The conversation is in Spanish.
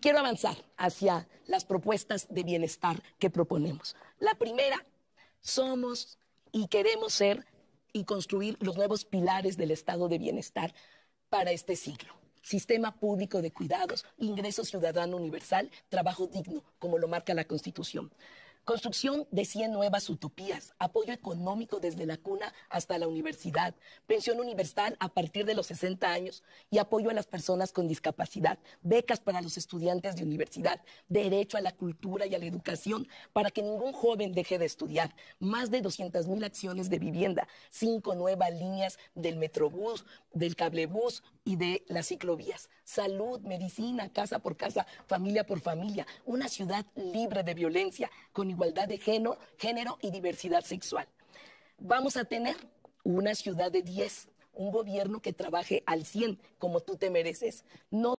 quiero avanzar hacia las propuestas de bienestar que proponemos. La primera, somos y queremos ser y construir los nuevos pilares del estado de bienestar para este siglo. Sistema público de cuidados, ingreso ciudadano universal, trabajo digno, como lo marca la Constitución. Construcción de 100 nuevas utopías, apoyo económico desde la cuna hasta la universidad, pensión universal a partir de los 60 años y apoyo a las personas con discapacidad, becas para los estudiantes de universidad, derecho a la cultura y a la educación para que ningún joven deje de estudiar, más de 200 mil acciones de vivienda, cinco nuevas líneas del metrobús, del cablebús y de las ciclovías, salud, medicina, casa por casa, familia por familia, una ciudad libre de violencia, con igualdad de género, género y diversidad sexual. Vamos a tener una ciudad de 10, un gobierno que trabaje al 100 como tú te mereces. No